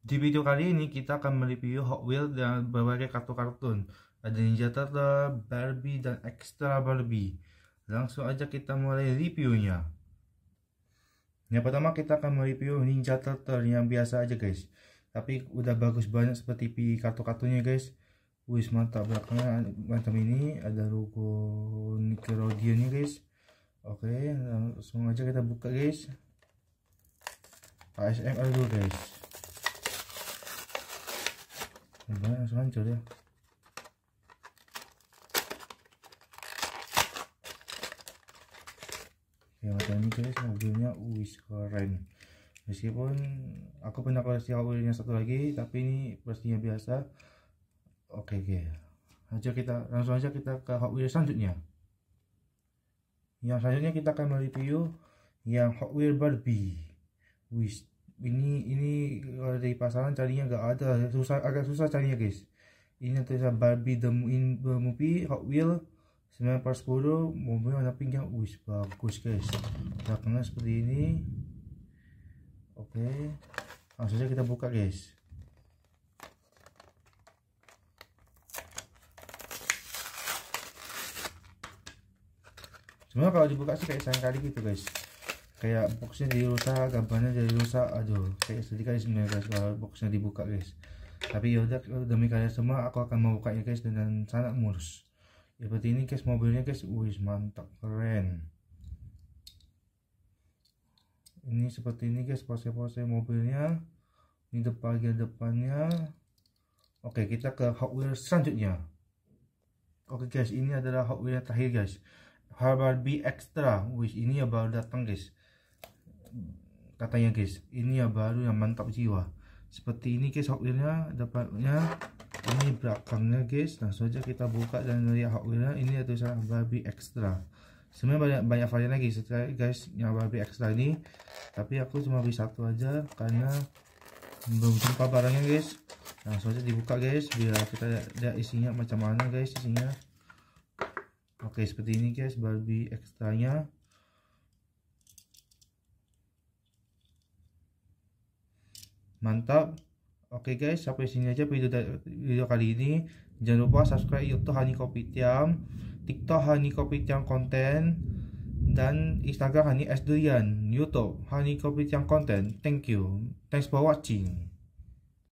Di video kali ini kita akan mereview Hot Wheels dan berbagai kartu kartun. Ada Ninja Turtle, Barbie, dan Extra Barbie. Langsung aja kita mulai reviewnya. Yang pertama kita akan mereview Ninja Turtle yang biasa aja guys. Tapi udah bagus banyak seperti kartu-kartunya guys. Wis mantap belakangnya mantap ini ada logo Nickelodeonnya guys. Oke, langsung aja kita buka guys. ASMR dulu guys. Semuanya langsung hancur ya. Ya macam ini guys mobilnya wis keren. Meskipun aku punya koleksi mobilnya satu lagi tapi ini pastinya biasa. Oke okay, oke. Aja kita langsung aja kita ke Hot Wheels selanjutnya. Yang selanjutnya kita akan mereview yang Hot Wheels Barbie. Wis ini ini kalau dari pasaran carinya nggak ada susah agak susah carinya guys ini tulisan Barbie the movie Hot Wheels 9 per 10 mobil warna pink yang wih bagus guys kena seperti ini oke okay. langsung saja kita buka guys sebenarnya kalau dibuka sih kayak sayang kali gitu guys kayak boxnya jadi rusak gambarnya jadi rusak aduh kayak sedih kali sebenarnya guys kalau boxnya dibuka guys tapi yaudah demi kalian semua aku akan membukanya guys dengan sangat mulus seperti ya, ini guys mobilnya guys wih mantap keren ini seperti ini guys pose-pose mobilnya ini depan bagian depannya oke kita ke Hot Wheels selanjutnya oke guys ini adalah Hot Wheels terakhir guys Harvard B Extra wih ini ya baru datang guys katanya guys ini ya baru yang mantap jiwa seperti ini guys hotwheelnya dapatnya ini belakangnya guys langsung nah, aja kita buka dan lihat hotwheelnya ini ada tulisan babi ekstra sebenarnya banyak banyak varian lagi guys yang babi ekstra ini tapi aku cuma beli satu aja karena belum jumpa barangnya guys langsung nah, aja dibuka guys biar kita lihat isinya macam mana guys isinya oke seperti ini guys babi ekstranya mantap oke guys sampai sini aja video video kali ini jangan lupa subscribe youtube Hani Kopitiam tiktok Hani Kopitiam konten dan instagram Hani S Durian youtube Hani Kopitiam konten thank you thanks for watching